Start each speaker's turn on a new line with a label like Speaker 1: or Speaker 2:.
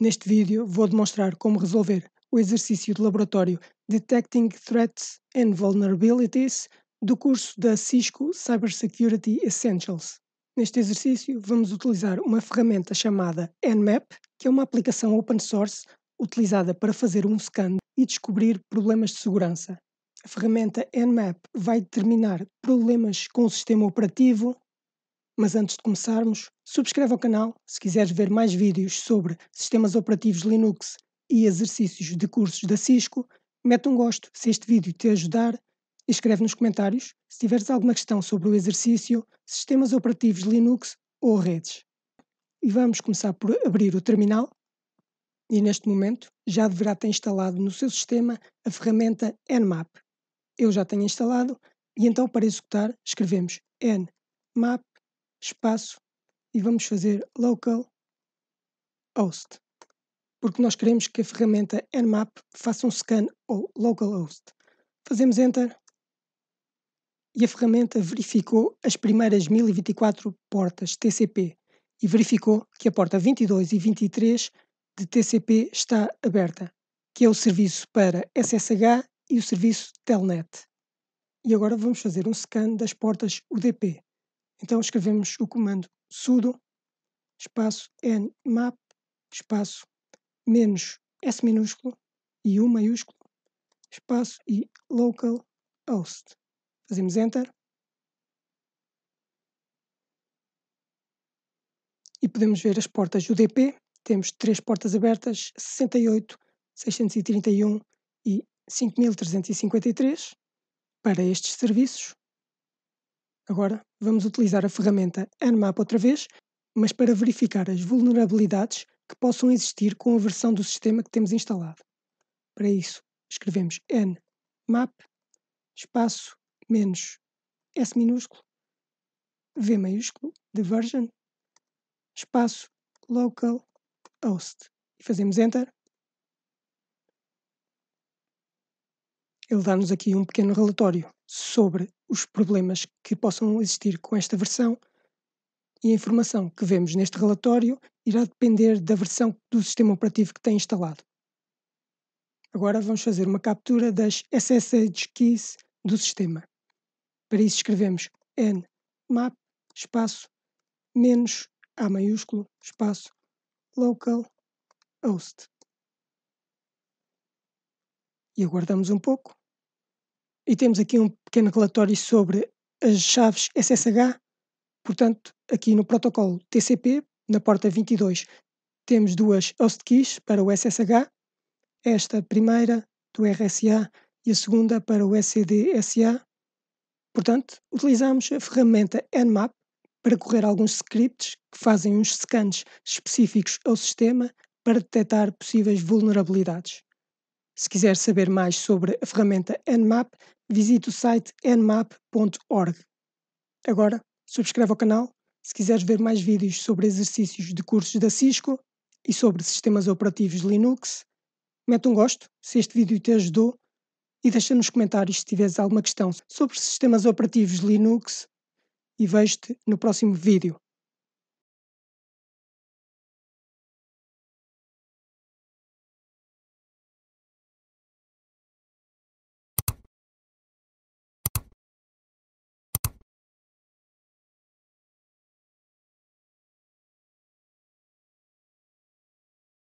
Speaker 1: Neste vídeo vou demonstrar como resolver o exercício de laboratório Detecting Threats and Vulnerabilities do curso da Cisco Cybersecurity Essentials. Neste exercício vamos utilizar uma ferramenta chamada Nmap, que é uma aplicação open source utilizada para fazer um scan e descobrir problemas de segurança. A ferramenta Nmap vai determinar problemas com o sistema operativo, mas antes de começarmos, subscreve o canal se quiseres ver mais vídeos sobre sistemas operativos Linux e exercícios de cursos da Cisco, mete um gosto se este vídeo te ajudar escreve nos comentários se tiveres alguma questão sobre o exercício, sistemas operativos Linux ou redes. E vamos começar por abrir o terminal e neste momento já deverá ter instalado no seu sistema a ferramenta nmap. Eu já tenho instalado e então para executar escrevemos nmap espaço e vamos fazer local host, porque nós queremos que a ferramenta Nmap faça um scan ao localhost. Fazemos Enter e a ferramenta verificou as primeiras 1024 portas TCP e verificou que a porta 22 e 23 de TCP está aberta, que é o serviço para SSH e o serviço Telnet. E agora vamos fazer um scan das portas UDP. Então escrevemos o comando sudo espaço nmap espaço menos s minúsculo e u maiúsculo espaço e localhost. Fazemos enter. E podemos ver as portas UDP. Temos três portas abertas, 68, 631 e 5353 para estes serviços. Agora vamos utilizar a ferramenta Nmap outra vez, mas para verificar as vulnerabilidades que possam existir com a versão do sistema que temos instalado. Para isso, escrevemos nmap espaço menos s minúsculo v maiúsculo de version espaço localhost e fazemos enter ele dá-nos aqui um pequeno relatório sobre os problemas que possam existir com esta versão e a informação que vemos neste relatório irá depender da versão do sistema operativo que tem instalado. Agora vamos fazer uma captura das SSH keys do sistema. Para isso escrevemos n map espaço menos a maiúsculo espaço local host e aguardamos um pouco. E temos aqui um pequeno relatório sobre as chaves SSH. Portanto, aqui no protocolo TCP, na porta 22, temos duas host keys para o SSH. Esta primeira do RSA e a segunda para o SCDSA. Portanto, utilizamos a ferramenta Nmap para correr alguns scripts que fazem uns scans específicos ao sistema para detectar possíveis vulnerabilidades. Se quiser saber mais sobre a ferramenta Nmap, visite o site nmap.org. Agora, subscreve o canal se quiseres ver mais vídeos sobre exercícios de cursos da Cisco e sobre sistemas operativos Linux. Mete um gosto se este vídeo te ajudou e deixa nos comentários se tiveres alguma questão sobre sistemas operativos Linux e vejo-te no próximo vídeo.